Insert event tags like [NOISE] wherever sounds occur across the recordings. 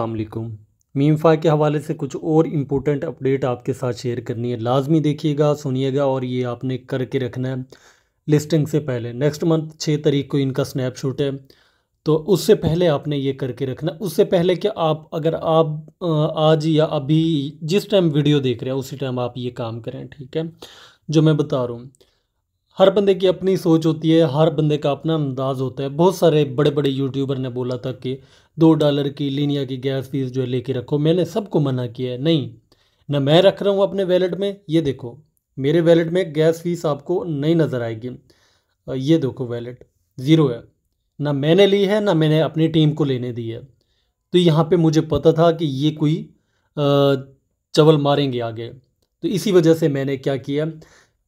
अल्लाम मीमफा के हवाले से कुछ और इम्पोर्टेंट अपडेट आपके साथ शेयर करनी है लाजमी देखिएगा सुनिएगा और ये आपने करके रखना है लिस्टिंग से पहले नेक्स्ट मंथ छः तारीख को इनका स्नैपशॉट है तो उससे पहले आपने ये करके रखना उससे पहले कि आप अगर आप आज या अभी जिस टाइम वीडियो देख रहे हैं उसी टाइम आप ये काम करें ठीक है जो मैं बता रहा हूँ हर बंदे की अपनी सोच होती है हर बंदे का अपना अंदाज होता है बहुत सारे बड़े बड़े यूट्यूबर ने बोला था कि दो डॉलर की लीनिया की गैस फीस जो है लेके रखो मैंने सबको मना किया है नहीं ना मैं रख रहा हूँ अपने वैलेट में ये देखो मेरे वैलेट में गैस फीस आपको नहीं नज़र आएगी ये देखो वैलेट ज़ीरो है ना मैंने ली है ना मैंने अपनी टीम को लेने दी है तो यहाँ पर मुझे पता था कि ये कोई चवल मारेंगे आगे तो इसी वजह से मैंने क्या किया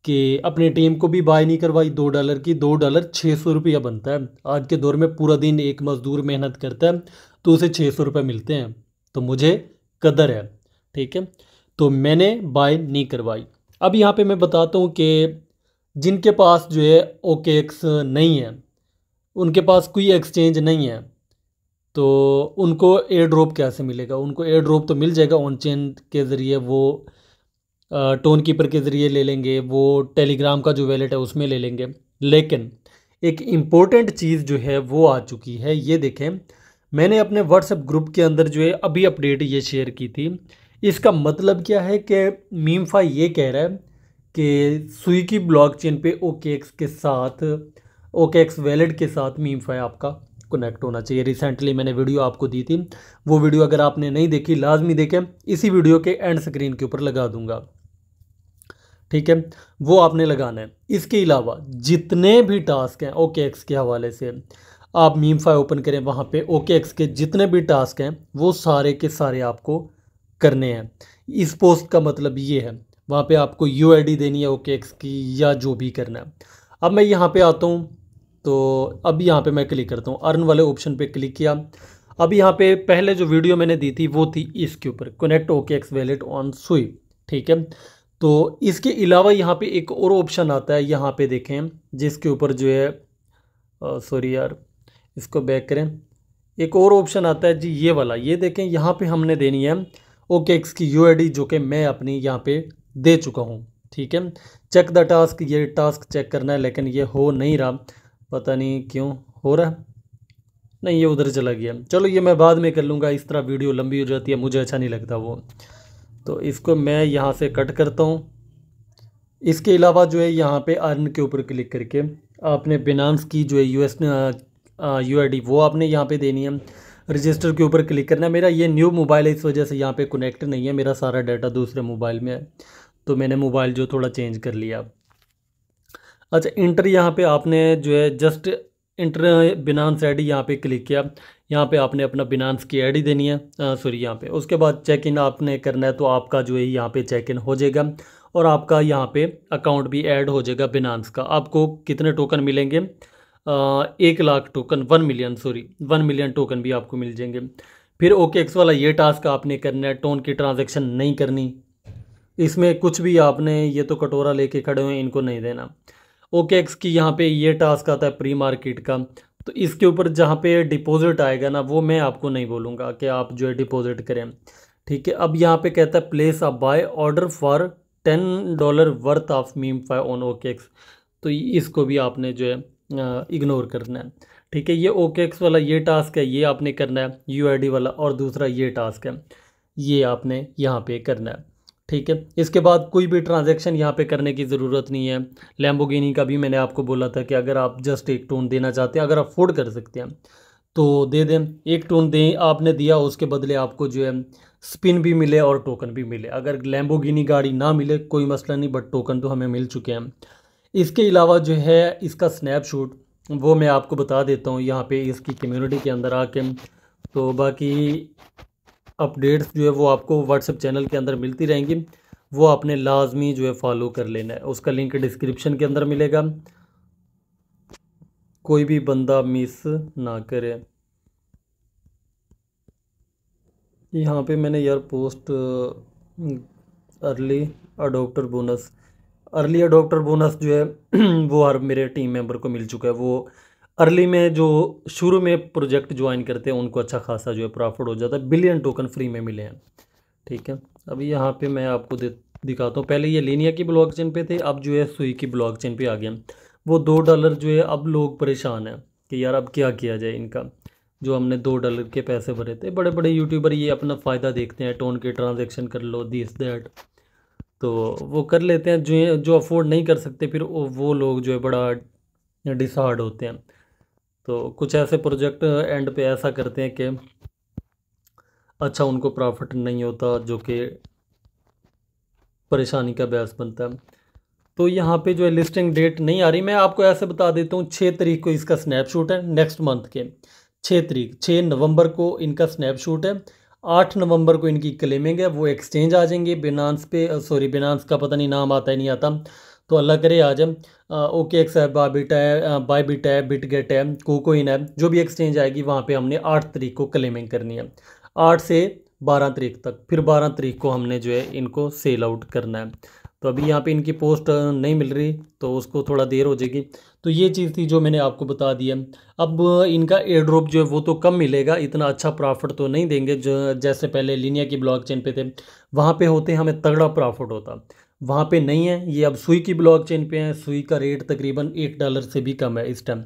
कि अपनी टीम को भी बाय नहीं करवाई दो डॉलर की दो डॉलर छः सौ रुपया बनता है आज के दौर में पूरा दिन एक मज़दूर मेहनत करता है तो उसे छः सौ रुपये मिलते हैं तो मुझे कदर है ठीक है तो मैंने बाय नहीं करवाई अब यहाँ पे मैं बताता हूँ कि जिनके पास जो है ओके एक्स नहीं है उनके पास कोई एक्सचेंज नहीं है तो उनको एयर ड्रॉप कैसे मिलेगा उनको एयर ड्रॉप तो मिल जाएगा ऑन चेन के ज़रिए वो टोन कीपर के ज़रिए ले लेंगे वो टेलीग्राम का जो वैलेट है उसमें ले लेंगे लेकिन एक इम्पोर्टेंट चीज़ जो है वो आ चुकी है ये देखें मैंने अपने व्हाट्सएप ग्रुप के अंदर जो है अभी अपडेट ये शेयर की थी इसका मतलब क्या है कि मीमफा ये कह रहा है कि सुई की ब्लॉक पे ओके एक्स के साथ ओके एक्स वैलेट के साथ मीमफा आपका कनेक्ट होना चाहिए रिसेंटली मैंने वीडियो आपको दी थी वो वीडियो अगर आपने नहीं देखी लाजमी देखें इसी वीडियो के एंड स्क्रीन के ऊपर लगा दूंगा ठीक है वो आपने लगाना है इसके अलावा जितने भी टास्क हैं ओके एक्स के हवाले से आप मीम फाइव ओपन करें वहाँ पे ओके एक्स के जितने भी टास्क हैं वो सारे के सारे आपको करने हैं इस पोस्ट का मतलब ये है वहाँ पे आपको यू आई देनी है ओके एक्स की या जो भी करना है अब मैं यहाँ पे आता हूँ तो अब यहाँ पे मैं क्लिक करता हूँ अर्न वाले ऑप्शन पे क्लिक किया अब यहाँ पे पहले जो वीडियो मैंने दी थी वो थी इसके ऊपर connect OKX wallet on Sui ठीक है तो इसके अलावा यहाँ पे एक और ऑप्शन आता है यहाँ पे देखें जिसके ऊपर जो है सॉरी यार इसको बैक करें एक और ऑप्शन आता है जी ये वाला ये देखें यहाँ पे हमने देनी है ओके एक्स की यू जो कि मैं अपनी यहाँ पे दे चुका हूँ ठीक है चेक द टास्क ये टास्क चेक करना है लेकिन ये हो नहीं रहा पता नहीं क्यों हो रहा है नहीं ये उधर चला गया चलो ये मैं बाद में कर लूँगा इस तरह वीडियो लंबी हो जाती है मुझे अच्छा नहीं लगता वो तो इसको मैं यहाँ से कट करता हूँ इसके अलावा जो है यहाँ पे अर्न के ऊपर क्लिक करके आपने बिनान्स की जो है यू एस यू वो आपने यहाँ पे देनी है रजिस्टर के ऊपर क्लिक करना है मेरा ये न्यू मोबाइल है इस वजह से यहाँ पे कनेक्ट नहीं है मेरा सारा डाटा दूसरे मोबाइल में है तो मैंने मोबाइल जो थोड़ा चेंज कर लिया अच्छा इंटर यहाँ पे आपने जो है just enter Binance I D यहाँ पर क्लिक किया यहाँ पे आपने अपना बिनांस की आईडी देनी है सॉरी यहाँ पे उसके बाद चेक इन आपने करना है तो आपका जो है यहाँ पे चेक इन हो जाएगा और आपका यहाँ पे अकाउंट भी ऐड हो जाएगा बिनानस का आपको कितने टोकन मिलेंगे आ, एक lakh token one million sorry one million token भी आपको मिल जाएंगे फिर ओके एक्स वाला ये टास्क आपने करना है टोन की ट्रांजेक्शन नहीं करनी इसमें कुछ भी आपने ये तो कटोरा लेके खड़े हुए इनको नहीं देना ओके एक्स की यहाँ पे ये टास्क आता है प्री मार्केट का तो इसके ऊपर जहाँ पे डिपॉजिट आएगा ना वो मैं आपको नहीं बोलूँगा कि आप जो है डिपॉजिट करें ठीक है अब यहाँ पे कहता है place a buy order for ten dollar worth of meme five on OKX तो इसको भी आपने जो है इग्नोर करना है ठीक है ये ओके एक्स वाला ये टास्क है ये आपने करना है यू वाला और दूसरा ये टास्क है ये आपने यहाँ पे करना है ठीक है इसके बाद कोई भी ट्रांजैक्शन यहाँ पे करने की ज़रूरत नहीं है लैम्बोगिनी का भी मैंने आपको बोला था कि अगर आप जस्ट एक टोन देना चाहते हैं अगर अफोर्ड कर सकते हैं तो दे दें एक टोन दें आपने दिया उसके बदले आपको जो है स्पिन भी मिले और टोकन भी मिले अगर लैम्बोगिनी गाड़ी ना मिले कोई मसला नहीं बट टोकन तो हमें मिल चुके हैं इसके अलावा जो है इसका स्नैपशूट वो मैं आपको बता देता हूँ यहाँ पे इसकी कम्यूनिटी के अंदर आके तो बाकी अपडेट्स जो है वो आपको व्हाट्सअप चैनल के अंदर मिलती रहेंगी वो आपने लाजमी जो है फॉलो कर लेना है उसका लिंक डिस्क्रिप्शन के अंदर मिलेगा कोई भी बंदा मिस ना करे यहाँ पे मैंने यार post early adopter bonus early adopter bonus जो है [CLEARS THROAT] वो हर मेरे टीम मेंबर को मिल चुका है वो अर्ली में जो शुरू में प्रोजेक्ट ज्वाइन करते हैं उनको अच्छा खासा जो है प्रॉफिट हो जाता है बिलियन टोकन फ्री में मिले हैं ठीक है अभी यहाँ पे मैं आपको दिखाता हूँ पहले ये लीनिया की ब्लॉकचेन पे थे अब जो है सुई की ब्लॉकचेन पे आ गए वो दो डॉलर जो है अब लोग परेशान हैं कि यार अब क्या किया जाए इनका जो हमने दो डॉलर के पैसे भरे थे बड़े बड़े यूट्यूबर ये अपना फ़ायदा देखते हैं टोन के ट्रांजेक्शन कर लो दिस दैट तो वो कर लेते हैं जो जो अफोर्ड नहीं कर सकते फिर वो लोग जो है बड़ा डिसहार्ड होते हैं तो कुछ ऐसे प्रोजेक्ट एंड पे ऐसा करते हैं कि अच्छा उनको प्रॉफिट नहीं होता जो कि परेशानी का बहस बनता है तो यहाँ पे जो है लिस्टिंग डेट नहीं आ रही मैं आपको ऐसे बता देता हूँ छः तरीक को इसका स्नैपशूट है नेक्स्ट मंथ के छः तरीक छः नवंबर को इनका स्नैपशूट है आठ नवंबर को इनकी क्लेमिंग है वो एक्सचेंज आ जाएंगे बिनांस पे सॉरी बिनांस का पता नहीं नाम आता ही नहीं आता तो अल्लाह करे आज हम ओके एक्स है बाबिट है बाईबिट है बिटगेट है कोकोइन है जो भी एक्सचेंज आएगी वहाँ पे हमने आठ तरीक को क्लेमिंग करनी है आठ से बारह तरीक तक फिर बारह तरीक को हमने जो है इनको सेल आउट करना है तो अभी यहाँ पे इनकी पोस्ट नहीं मिल रही तो उसको थोड़ा देर हो जाएगी तो ये चीज़ थी जो मैंने आपको बता दी है अब इनका एयर ड्रॉप जो है वो तो कम मिलेगा इतना अच्छा प्रॉफिट तो नहीं देंगे जो जैसे पहले लिनिया की ब्लॉकचेन पे थे वहाँ पे होते हमें तगड़ा प्रॉफिट होता वहाँ पे नहीं है ये अब सुई की चेन पर है सुई का रेट तकरीबन एक डॉलर से भी कम है इस टाइम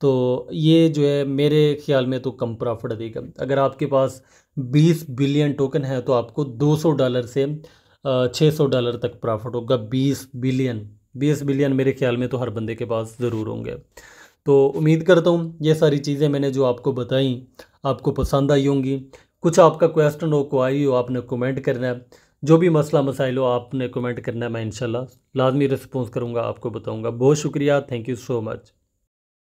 तो ये जो है मेरे ख्याल में तो कम प्रॉफिट देगा अगर आपके पास 20 बिलियन टोकन है तो आपको 200 डॉलर से 600 डॉलर तक प्रॉफिट होगा 20 बिलियन 20 बिलियन मेरे ख्याल में तो हर बंदे के पास ज़रूर होंगे तो उम्मीद करता हूँ ये सारी चीज़ें मैंने जो आपको बताई आपको पसंद आई होंगी कुछ आपका क्वेश्चन हो को आई हो आपने कमेंट करना है जो भी मसला मसाइल हो आपने कमेंट करना है मैं इनशाला लाजमी रिस्पॉन्स करूँगा आपको बताऊँगा बहुत शुक्रिया थैंक यू सो मच